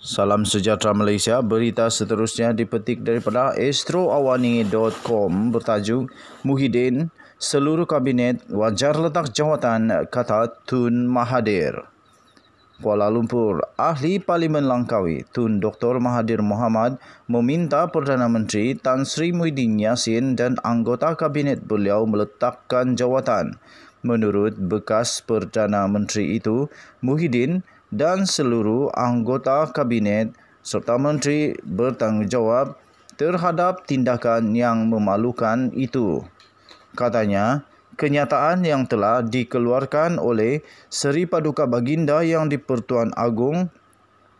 Salam sejahtera Malaysia. Berita seterusnya dipetik daripada astroawani.com bertajuk Muhyiddin seluruh kabinet wajar letak jawatan kata Tun Mahathir. Kuala Lumpur, Ahli Parlimen Langkawi Tun Dr. Mahathir Mohamad meminta Perdana Menteri Tan Sri Muhyiddin Yassin dan anggota kabinet beliau meletakkan jawatan. Menurut bekas Perdana Menteri itu, Muhyiddin dan seluruh anggota kabinet serta menteri bertanggungjawab terhadap tindakan yang memalukan itu. Katanya, kenyataan yang telah dikeluarkan oleh Seri Paduka Baginda yang di-Pertuan Agong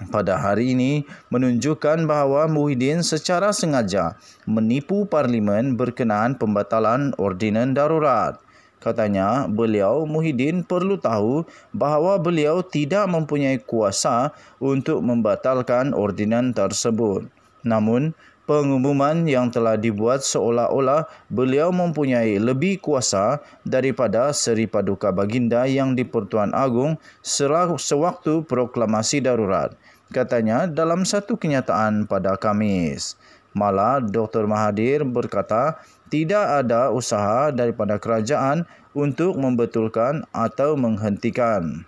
pada hari ini menunjukkan bahawa Muhyiddin secara sengaja menipu parlimen berkenaan pembatalan ordinan darurat. Katanya, beliau Muhyiddin perlu tahu bahawa beliau tidak mempunyai kuasa untuk membatalkan ordinan tersebut. Namun, pengumuman yang telah dibuat seolah-olah beliau mempunyai lebih kuasa daripada Seri Paduka Baginda yang di Pertuan Agong sewaktu proklamasi darurat. Katanya dalam satu kenyataan pada Kamis. Malah Dr. Mahathir berkata tidak ada usaha daripada kerajaan untuk membetulkan atau menghentikan.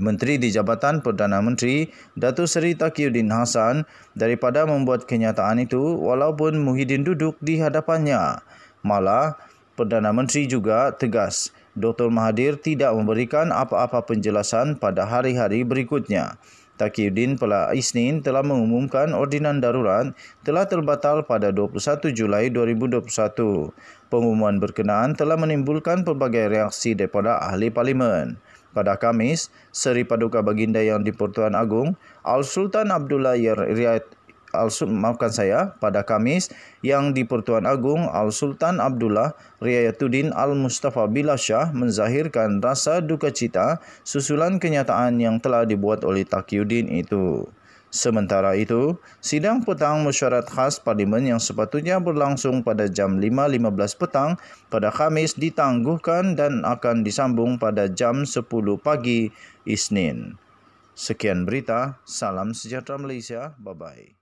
Menteri di Jabatan Perdana Menteri Datuk Seri Takiuddin Hassan daripada membuat kenyataan itu walaupun Muhyiddin duduk di hadapannya. Malah, Perdana Menteri juga tegas Dr. Mahathir tidak memberikan apa-apa penjelasan pada hari-hari berikutnya. Takiuddin pula Isnin telah mengumumkan ordinan darurat telah terbatal pada 21 Julai 2021. Pengumuman berkenaan telah menimbulkan pelbagai reaksi daripada ahli parlimen. Pada Kamis, Seri Paduka Baginda Yang di Pertuan Agung, Al-Sultan Abdullah Riyad Al-Sul- saya pada Kamis yang di Pertuan Agung Al-Sultan Abdullah Riayatuddin Al-Mustafa Bilashah menzahirkan rasa duka cita susulan kenyataan yang telah dibuat oleh Takyuddin itu. Sementara itu, sidang petang mesyuarat khas parlimen yang sepatutnya berlangsung pada jam 5.15 petang pada Khamis ditangguhkan dan akan disambung pada jam 10 pagi Isnin. Sekian berita, salam sejahtera Malaysia, bye-bye.